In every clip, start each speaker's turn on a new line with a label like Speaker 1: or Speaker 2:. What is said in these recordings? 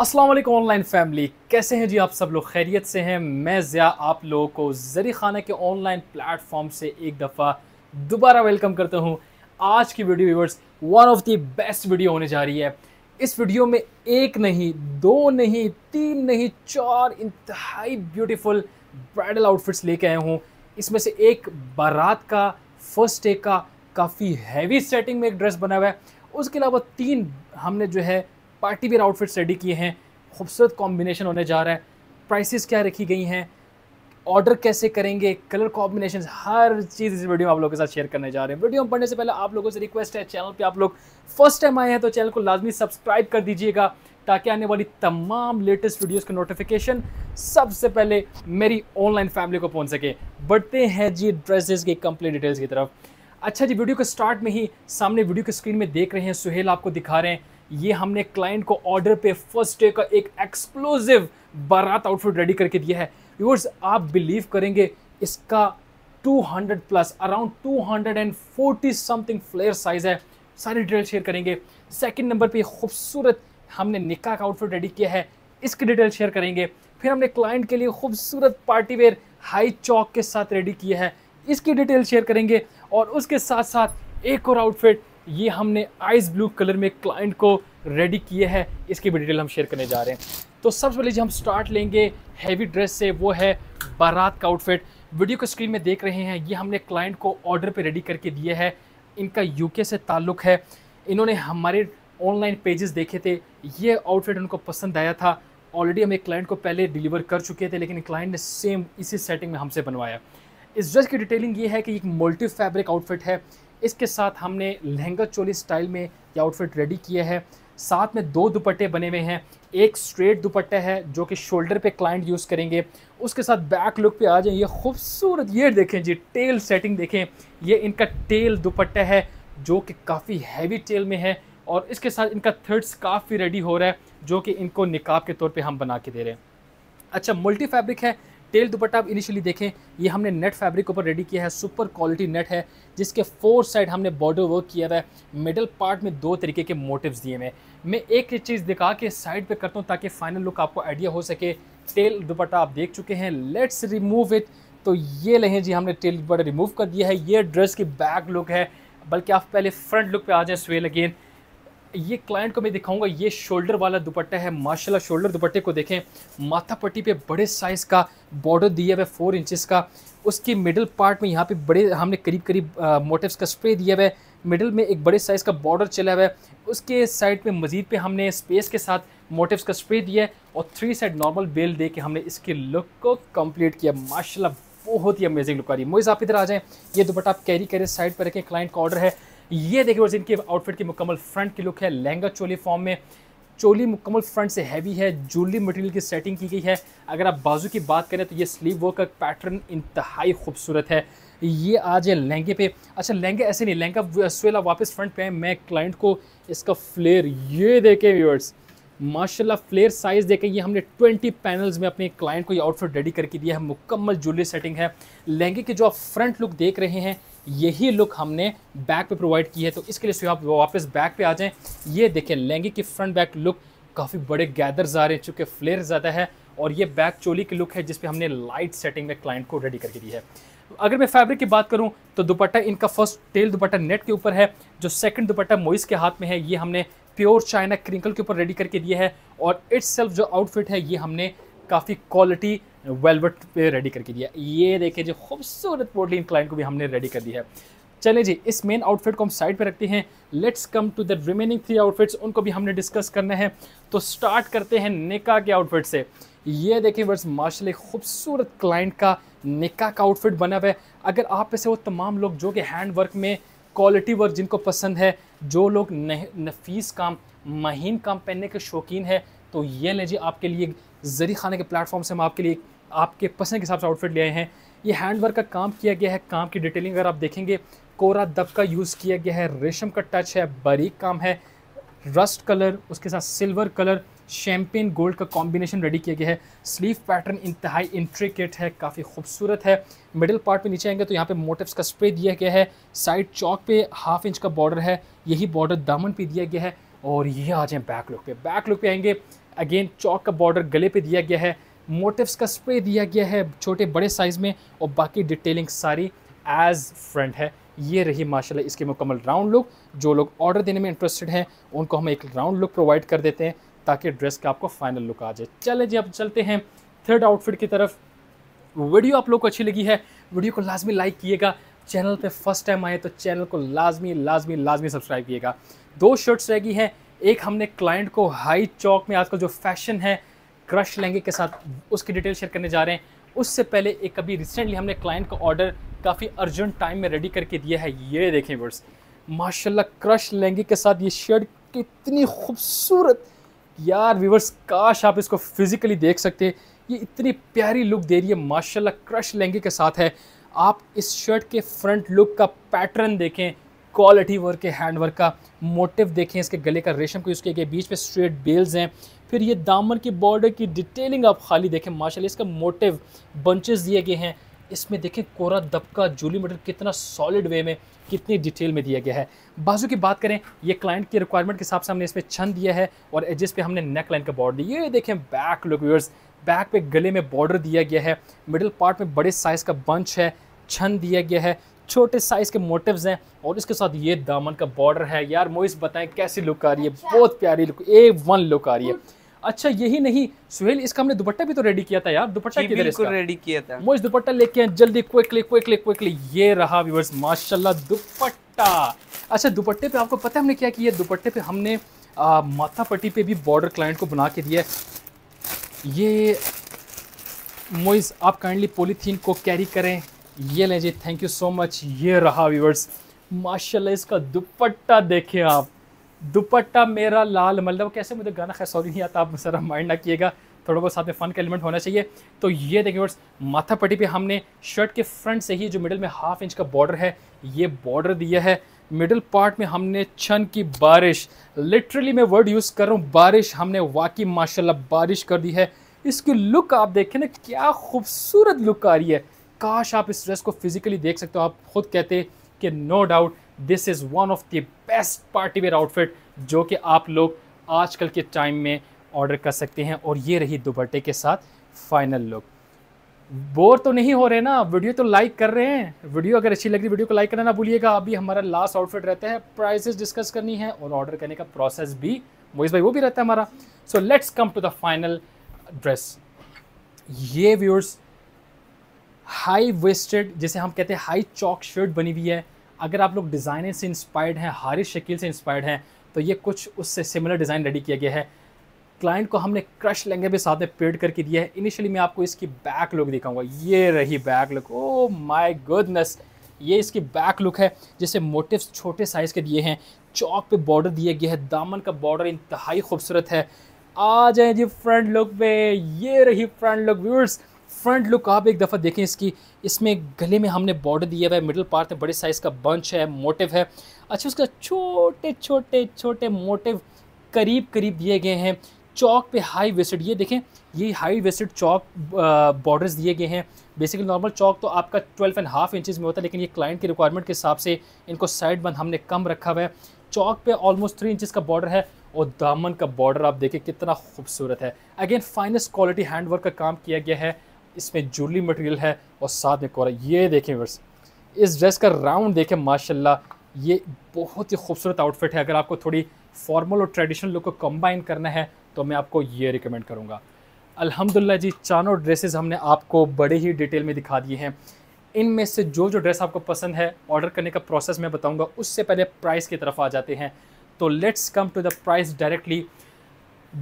Speaker 1: Aslam online family कैसे हैं जी आप सब लोग खैरियत से हैं मैं ज़िया आप लोगों को जरी खाना के ऑनलाइन प्लेटफॉर्म से एक दफ़ा दोबारा वेलकम करता हूं आज की video viewers one of the best video होने जा रही है इस वीडियो में एक नहीं दो नहीं तीन नहीं चार इंतहाई ब्यूटीफुल ब्राइडल आउटफिट्स लेके आया हूँ इसमें से एक बारात का फर्स्ट डे का काफ़ी हैवी सेटिंग में एक ड्रेस बना हुआ है उसके अलावा तीन हमने जो है पार्टी वेयर आउटफिट्स रेडी किए हैं खूबसूरत कॉम्बिनेशन होने जा रहा है प्राइसेस क्या रखी गई हैं ऑर्डर कैसे करेंगे कलर कॉम्बिनेशन हर चीज़ इस वीडियो में आप लोगों के साथ शेयर करने जा रहे हैं वीडियो में पढ़ने से पहले आप लोगों से रिक्वेस्ट है चैनल पे आप लोग फर्स्ट टाइम आए हैं तो चैनल को लाजमी सब्सक्राइब कर दीजिएगा ताकि आने वाली तमाम लेटेस्ट वीडियोस का नोटिफिकेशन सबसे पहले मेरी ऑनलाइन फैमिली को पहुंच सके बढ़ते हैं जी ड्रेसेस की कंप्लीट डिटेल्स की तरफ अच्छा जी वीडियो के स्टार्ट में ही सामने वीडियो के स्क्रीन में देख रहे हैं सुहेल आपको दिखा रहे हैं ये हमने क्लाइंट को ऑर्डर पे फर्स्ट डे का एक एक्सप्लोजिव बारात आउटफिट रेडी करके दिया है व्यूअर्स आप बिलीव करेंगे इसका 200 plus around 240 something flare size है सारी डिटेल शेयर करेंगे सेकंड नंबर पे खूबसूरत हमने निका का आउटफिट रेडी किया है इसकी डिटेल शेयर करेंगे फिर हमने क्लाइंट के लिए खूबसूरत पार्टी वेयर हाई चौक के साथ रेडी किया है इसकी डिटेल शेयर करेंगे और उसके साथ साथ एक और आउटफिट ये हमने आइस ब्लू कलर में क्लाइंट को रेडी किए हैं इसकी भी डिटेल हम शेयर करने जा रहे हैं तो सबसे पहले जो हम स्टार्ट लेंगे हैवी ड्रेस से वो है बारात का आउटफिट वीडियो को स्क्रीन में देख रहे हैं ये हमने क्लाइंट को ऑर्डर पे रेडी करके दिए है इनका यूके से ताल्लुक़ है इन्होंने हमारे ऑनलाइन पेजेस देखे थे ये आउटफिट उनको पसंद आया था ऑलरेडी हम एक क्लाइंट को पहले डिलीवर कर चुके थे लेकिन क्लाइंट ने सेम इसी सेटिंग में हमसे बनवाया इस ड्रेस की डिटेलिंग ये है कि एक मल्टी फैब्रिक आउटफिट है इसके साथ हमने लहंगा चोली स्टाइल में ये आउटफिट रेडी किया है साथ में दो दुपट्टे बने हुए हैं एक स्ट्रेट दुपट्टा है जो कि शोल्डर पे क्लाइंट यूज़ करेंगे उसके साथ बैक लुक पे आ जाए ये खूबसूरत ये देखें जी टेल सेटिंग देखें ये इनका टेल दुपट्टा है जो कि काफ़ी हैवी टेल में है और इसके साथ इनका थर्ड स्काफ भी रेडी हो रहा है जो कि इनको निकाब के तौर पर हम बना के दे रहे हैं अच्छा मल्टी फैब्रिक है टेल दुपट्टा आप इनिशियली देखें ये हमने नेट फैब्रिक के ऊपर रेडी किया है सुपर क्वालिटी नेट है जिसके फोर साइड हमने बॉर्डर वर्क किया हुआ है मिडल पार्ट में दो तरीके के मोटिव्स दिए हुए मैं एक चीज़ दिखा के साइड पे करता हूँ ताकि फाइनल लुक आपको आइडिया हो सके टेल दुपट्टा आप देख चुके हैं लेट्स रिमूव इट तो ये लहें जी हमने टेल दुपट्टा रिमूव कर दिया है ये ड्रेस की बैक लुक है बल्कि आप पहले फ्रंट लुक पर आ जाए स्वेल अगेन ये क्लाइंट को मैं दिखाऊंगा ये शोल्डर वाला दुपट्टा है माशाल्लाह शोल्डर दुपट्टे को देखें माथा पट्टी पे बड़े साइज़ का बॉर्डर दिया हुआ है फोर इंचज़ का उसके मिडल पार्ट में यहाँ पे बड़े हमने करीब करीब मोटिव्स का स्प्रे दिया हुआ है मिडल में एक बड़े साइज़ का बॉर्डर चला हुआ है उसके साइड पर मज़ीद पे हमने स्पेस के साथ मोटिव्स का स्प्रे दिया है और थ्री साइड नॉर्मल बेल दे के हमने इसके लुक को कम्प्लीट किया माशाला बहुत ही अमेजिंग लुक आ रही है मोइज़ आप इधर आ जाएँ ये दुपट्टा आप कैरी करें साइड पर रखें क्लाइंट का ऑर्डर है ये देखिए बस इनके आउटफिट की मुकम्मल फ्रंट की लुक है लहंगा चोली फॉर्म में चोली मुकम्मल फ्रंट से हैवी है ज्वेलरी मटेरियल की सेटिंग की गई है अगर आप बाजू की बात करें तो ये स्लीव वर्क का पैटर्न इंतहाई खूबसूरत है ये आज है लहंगे पे अच्छा लहंगे ऐसे नहीं लहंगा स्वेला वापस फ्रंट पे है मैं क्लाइंट को इसका फ्लेयर ये देखें व्यूअर्स माशाल्लाह फ्लेयर साइज़ देखें ये हमने 20 पैनल्स में अपने क्लाइंट को ये आउटफिट रेडी करके दिया है मुकम्मल ज्वेलरी सेटिंग है लहंगे की जो आप फ्रंट लुक देख रहे हैं यही लुक हमने बैक पे प्रोवाइड की है तो इसके लिए आप वापस बैक पे आ जाएं ये देखें लहंगे की फ्रंट बैक लुक काफ़ी बड़े गैदर्स आ रहे हैं चूँकि फ्लेयर ज़्यादा है और ये बैक चोली की लुक है जिसपे हमने लाइट सेटिंग में क्लाइंट को रेडी करके दी है अगर मैं फैब्रिक की बात करूं तो दुपट्टा इनका फर्स्ट टेल दुपट्टा नेट के ऊपर है जो सेकंड दुपट्टा मोइस के हाथ में है ये हमने प्योर चाइना क्रिंकल के ऊपर रेडी करके दिया है और इट्स जो आउटफिट है ये हमने काफ़ी क्वालिटी वेलवेट पे रेडी करके दिया ये देखिए जो खूबसूरत पोर्टलिन क्लाइंट को भी हमने रेडी कर दिया है चले जी इस मेन आउटफिट को हम साइड पे रखते हैं let's come to the remaining three outfits उनको भी हमने डिस्कस करना है तो स्टार्ट करते हैं निका के आउटफिट से ये देखें वर्ष माशा खूबसूरत क्लाइंट का निका का आउटफिट बना हुआ है अगर आप ऐसे वो तमाम लोग जो कि हैंड वर्क में क्वालिटी वर्क जिनको पसंद है जो लोग नफीस काम महीन काम पहनने के शौकीन है तो ये ले जी आपके लिए जरी खाने के प्लेटफॉर्म से हम आपके लिए आपके पसंद के हिसाब से आउटफिट ले आए हैं ये हैंड वर्क का काम किया गया है काम की डिटेलिंग अगर आप देखेंगे कोरा दब का यूज़ किया गया है रेशम का टच है बारीक काम है रस्ट कलर उसके साथ सिल्वर कलर शैम्पेन गोल्ड का कॉम्बिनेशन रेडी किया गया है स्लीव पैटर्न इंतहाई इंट्रिकेट है काफ़ी खूबसूरत है मिडिल पार्ट में नीचे आएंगे तो यहाँ पे मोटिव्स का स्प्रे दिया गया है साइड चौक पे हाफ इंच का बॉर्डर है यही बॉर्डर दामन पे दिया गया है और ये आ जाए बैक लुक पे बैक लुक पे आएंगे अगेन चौक का बॉर्डर गले पे दिया गया है मोटिव्स का स्प्रे दिया गया है छोटे बड़े साइज़ में और बाकी डिटेलिंग सारी एज फ्रंट है ये रही माशाल्लाह इसके मुकम्मल राउंड लुक जो लोग ऑर्डर देने में इंटरेस्टेड हैं उनको हम एक राउंड लुक प्रोवाइड कर देते हैं ताकि ड्रेस का आपको फाइनल लुक आ जाए चले जी अब चलते हैं थर्ड आउटफिट की तरफ वीडियो आप लोग को अच्छी लगी है वीडियो को लाजमी लाइक किएगा चैनल पे फर्स्ट टाइम आए तो चैनल को लाजमी लाजमी लाजमी सब्सक्राइब किएगा दो शर्ट्स रह गई हैं एक हमने क्लाइंट को हाई चौक में आजकल जो फैशन है क्रश लहंगे के साथ उसकी डिटेल शेयर करने जा रहे हैं उससे पहले एक अभी रिसेंटली हमने क्लाइंट का ऑर्डर काफ़ी अर्जेंट टाइम में रेडी करके दिया है ये देखें वर्ड्स माशाल्लाह क्रश लहंगे के साथ ये शर्ट कितनी खूबसूरत यार व्यूवर्स काश आप इसको फिज़िकली देख सकते ये इतनी प्यारी लुक दे रही है माशाल्लाह क्रश लहंगे के साथ है आप इस शर्ट के फ्रंट लुक का पैटर्न देखें क्वालिटी वर्क है हैंड वर्क का मोटिव देखें इसके गले का रेशम को यूज़ किया गया बीच पे स्ट्रेट बेल्स हैं फिर ये दामन की बॉर्डर की डिटेलिंग आप खाली देखें माशाल्लाह इसका मोटिव बंचेस दिए गए हैं इसमें देखें कोरा दबका जूली मटर कितना सॉलिड वे में कितनी डिटेल में दिया गया है बाजू की बात करें ये क्लाइंट की रिक्वायरमेंट के हिसाब से हमने इसमें छन दिया है और एजेस पे हमने नेक लाइन का बॉर्डर दिया ये देखें बैक लुक व्यूअर्स बैक पे गले में बॉर्डर दिया गया है मिडिल पार्ट में बड़े साइज़ का बंच है छन दिया गया है छोटे साइज़ के मोटिव्स हैं और इसके साथ ये दामन का बॉर्डर है यार मोइस बताएं कैसी लुक आ रही है अच्छा। बहुत प्यारी लुक ए वन लुक आ रही है अच्छा यही नहीं सुहेल इसका हमने दुपट्टा भी तो रेडी किया था यार दुपट्टा किधर इसका रेडी किया था मोइस दुपट्टा लेके आए जल्दी क्विकली क्विकली क्विकली ये रहा व्यूअर्स माशाल्लाह दुपट्टा अच्छा दुपट्टे पे आपको पता है हमने क्या किया दुपट्टे पे हमने माथा पट्टी पे भी बॉर्डर क्लाइंट को बना के दिया ये मोइस आप काइंडली पोलीथीन को कैरी करें ये लें जी थैंक यू सो मच ये रहा व्यूवर्स माशाल्लाह इसका दुपट्टा देखें आप दुपट्टा मेरा लाल मतलब कैसे मुझे गाना खैर सॉरी नहीं आता आप सर माइंड ना किएगा थोड़ा बहुत साथ में फ़न का एलिमेंट होना चाहिए तो ये देखें वर्ड्स माथा पट्टी पर हमने शर्ट के फ्रंट से ही जो मिडल में हाफ इंच का बॉर्डर है ये बॉर्डर दिया है मिडल पार्ट में हमने छन की बारिश लिटरली मैं वर्ड यूज़ कर रहा हूँ बारिश हमने वाकई माशाल्लाह बारिश कर दी है इसकी लुक आप देखें ना क्या खूबसूरत लुक आ रही है काश आप इस ड्रेस को फिजिकली देख सकते हो आप खुद कहते कि no doubt this is one of the best party wear outfit जो कि आप लोग आजकल के टाइम में ऑर्डर कर सकते हैं और ये रही दुपट्टे के साथ फाइनल लुक बोर तो नहीं हो रहे ना वीडियो तो लाइक कर रहे हैं वीडियो अगर अच्छी लग रही वीडियो को लाइक करना ना भूलिएगा अभी हमारा लास्ट आउटफिट रहता है प्राइसेस डिस्कस करनी है और ऑर्डर करने का प्रोसेस भी मोइस भाई वो भी रहता है हमारा so let's come to the final dress ये व्यूअर्स हाई वेस्टेड जिसे हम कहते हैं हाई चौक शर्ट बनी हुई है अगर आप लोग डिज़ाइनर से इंस्पायर्ड हैं हारिश शकील से इंस्पायर्ड हैं तो ये कुछ उससे सिमिलर डिज़ाइन रेडी किया गया है क्लाइंट को हमने क्रश लहंगे भी साथ में पेड करके दिया है इनिशियली मैं आपको इसकी बैक लुक दिखाऊंगा ये रही back look oh my goodness ये इसकी बैक लुक है जिसे मोटिव्स छोटे साइज़ के दिए हैं चौक पे बॉर्डर दिया गया है दामन का बॉर्डर इंतहाई खूबसूरत है आ जाए जी फ्रंट लुक पे ये रही front look viewers front look आप एक दफ़ा देखें इसकी इसमें गले में हमने बॉर्डर दिया हुआ है मिडल पार्ट में बड़े साइज़ का बंच है मोटिव है अच्छा उसका छोटे छोटे छोटे मोटिव करीब करीब दिए गए हैं चौक पे हाई वेस्टेड ये देखें ये हाई वेस्टेड चौक बॉर्डर्स दिए गए हैं बेसिकली नॉर्मल चौक तो आपका ट्वेल्व एंड हाफ इंचज़ में होता है लेकिन ये क्लाइंट की रिक्वायरमेंट के हिसाब से इनको साइड बंद हमने कम रखा हुआ है चौक पे ऑलमोस्ट थ्री इंचज़ का बॉर्डर है और दामन का बॉर्डर आप देखें कितना खूबसूरत है अगेन फाइनेस्ट क्वालिटी हैंडवर्क का काम किया गया है इसमें जूली मटेरियल है और साथ में कोरा ये देखें वर्स इस ड्रेस का राउंड देखें माशाल्लाह ये बहुत ही खूबसूरत आउटफिट है अगर आपको थोड़ी फॉर्मल और ट्रेडिशनल लुक को कंबाइन करना है तो मैं आपको ये रिकमेंड करूँगा अल्हम्दुलिल्लाह जी चारों ड्रेसेस हमने आपको बड़े ही डिटेल में दिखा दिए हैं इनमें से जो जो ड्रेस आपको पसंद है ऑर्डर करने का प्रोसेस मैं बताऊँगा उससे पहले प्राइस की तरफ आ जाते हैं तो let's come to the price directly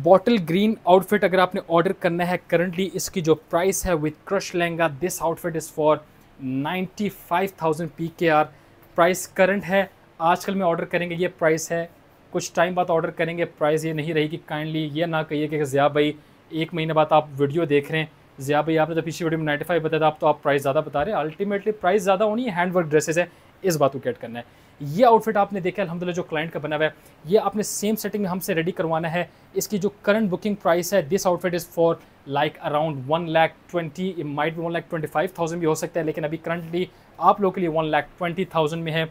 Speaker 1: bottle green outfit अगर आपने ऑर्डर करना है करंटली इसकी जो प्राइस है with crush lehenga this outfit is for 95,000 our price current है आजकल में ऑर्डर करेंगे ये प्राइस है कुछ टाइम बाद ऑर्डर करेंगे प्राइस ये नहीं रहेगी काइंडली ये ना कहिए कि ज़िया भाई एक महीने बाद आप वीडियो देख रहे हैं ज़िया भाई आपने तो पिछली वीडियो में नाइन्टी फाइव बताया था आप तो आप प्राइस ज़्यादा बता रहे हैं अल्टीमेटली प्राइस ज़्यादा होनी है हैंड वर्क ड्रेसेज है इस बात को कैट करना है ये आउटफिट आपने देखा अलहमदिल्ला जो क्लाइंट का बना हुआ है ये आपने सेम सेटिंग में हमसे रेडी करवाना है इसकी जो करंट बुकिंग प्राइस है this outfit is for like around one lakh twenty might भी one lakh twenty five thousand भी हो सकता है लेकिन अभी करंटली आप लोग के लिए वन लैख ट्वेंटी थाउजेंड में है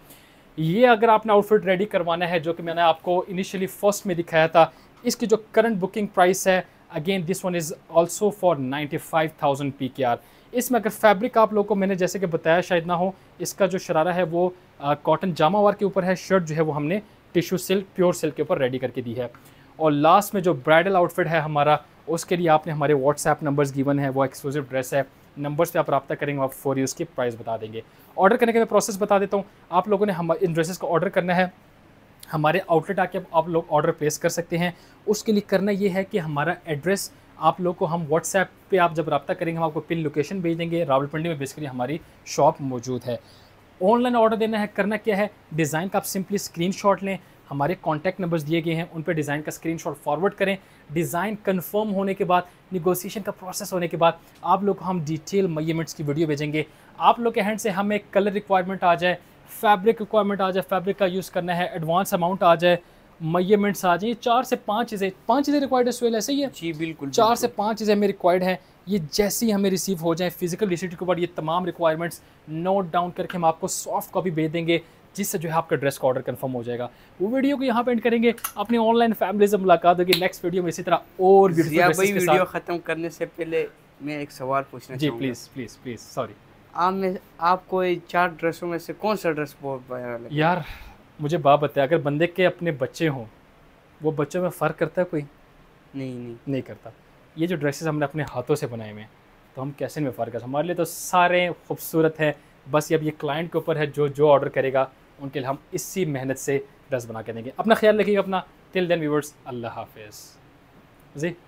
Speaker 1: ये अगर आपने आउटफिट रेडी करवाना है जो कि मैंने आपको इनिशियली फर्स्ट में दिखाया था इसकी जो करंट बुकिंग प्राइस है again this one is also for ninety five thousand P K R इसमें अगर फैब्रिक आप लोग को मैंने जैसे कि बताया शायद ना हो इसका जो शरारा है वो कॉटन जामा वार के ऊपर है शर्ट जो है वो हमने टिश्यू सिल्क प्योर सिल्क के ऊपर रेडी करके दी है और लास्ट में जो ब्राइडल आउटफिट है हमारा उसके लिए आपने हमारे व्हाट्सएप नंबर्स गिवन है वो एक्सक्लूसिव ड्रेस है नंबर्स पे आप रब्ता करेंगे आप फॉर यूज़ की प्राइस बता देंगे ऑर्डर करने के मैं प्रोसेस बता देता हूँ आप लोगों ने हम इन ड्रेसेस को ऑर्डर करना है हमारे आउटलेट आके आप लोग ऑर्डर प्लेस कर सकते हैं उसके लिए करना ये है कि हमारा एड्रेस आप लोग को हम व्हाट्सएप पे आप जब रब्ता करेंगे हम आपको पिन लोकेशन भेज देंगे रावलपिंडी में बेसिकली हमारी शॉप मौजूद है ऑनलाइन ऑर्डर देना है करना क्या है डिज़ाइन का आप सिंपली स्क्रीन लें हमारे कॉन्टैक्ट नंबर्स दिए गए हैं उन पर डिज़ाइन का स्क्रीन फॉरवर्ड करें डिज़ाइन कन्फर्म होने के बाद निगोसिएशन का प्रोसेस होने के बाद आप लोग को हम डिटेल मयमेंट्स की वीडियो भेजेंगे आप लोग के हैंड से हमें कलर रिक्वायरमेंट आ जाए फैब्रिक रिक्वायरमेंट आ जाए फैब्रिक का यूज़ करना है एडवांस अमाउंट आ जाए मयमेंट्स आ जाए चार से पाँच चीज़ें पाँच चीज़ें रिक्वायर्ड है स्वेल ऐसे ही है जी बिल्कुल चार से पाँच चीज़ें हमें रिक्वायर्ड हैं ये जैसे ही हमें रिसीव हो जाए फिजिकल रिसिट के ऊपर ये तमाम रिक्वायरमेंट्स नोट डाउन करके हम आपको सॉफ्ट कॉपी भेज देंगे जिससे जो है आपका ड्रेस का ऑर्डर कन्फर्म हो जाएगा वो वीडियो को यहाँ पे एंड करेंगे अपनी ऑनलाइन फैमिली से मुलाकात होगी नेक्स्ट वीडियो में इसी तरह और वीडियो खत्म करने से पहले मैं एक सवाल पूछना जी प्लीज़ प्लीज़ प्लीज़ सॉरी आप में आपको चार ड्रेसों में से कौन सा ड्रेस बहुत यार मुझे बाप बताया अगर बंदे के अपने बच्चे हों वो बच्चों में फ़र्क करता है कोई नहीं नहीं नहीं करता ये जो ड्रेसेस हमने अपने हाथों से बनाए हुए हैं तो हम कैसे में फ़र्क कर हमारे लिए तो सारे खूबसूरत हैं बस ये अब ये क्लाइंट के ऊपर है जो जो ऑर्डर करेगा उनके लिए हम इसी मेहनत से ड्रेस बना के देंगे अपना ख्याल रखिएगा अपना टिल देन व्यूवर्स अल्लाह हाफिज़ जी